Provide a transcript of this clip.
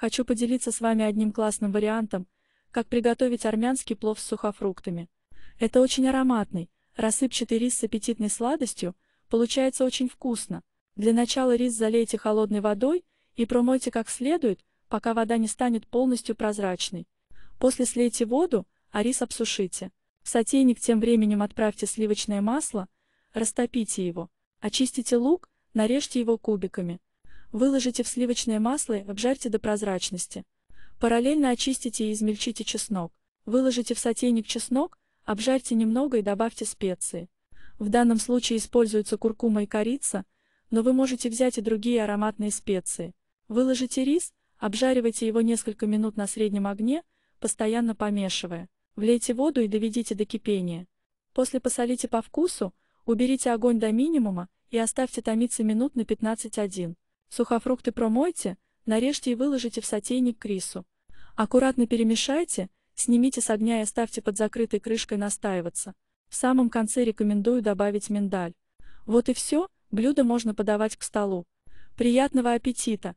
Хочу поделиться с вами одним классным вариантом, как приготовить армянский плов с сухофруктами. Это очень ароматный, рассыпчатый рис с аппетитной сладостью, получается очень вкусно. Для начала рис залейте холодной водой и промойте как следует, пока вода не станет полностью прозрачной. После слейте воду, а рис обсушите. В сотейник тем временем отправьте сливочное масло, растопите его, очистите лук, нарежьте его кубиками. Выложите в сливочное масло и обжарьте до прозрачности. Параллельно очистите и измельчите чеснок. Выложите в сотейник чеснок, обжарьте немного и добавьте специи. В данном случае используются куркума и корица, но вы можете взять и другие ароматные специи. Выложите рис, обжаривайте его несколько минут на среднем огне, постоянно помешивая. Влейте воду и доведите до кипения. После посолите по вкусу, уберите огонь до минимума и оставьте томиться минут на 15-1. Сухофрукты промойте, нарежьте и выложите в сотейник к рису. Аккуратно перемешайте, снимите с огня и оставьте под закрытой крышкой настаиваться. В самом конце рекомендую добавить миндаль. Вот и все, блюдо можно подавать к столу. Приятного аппетита!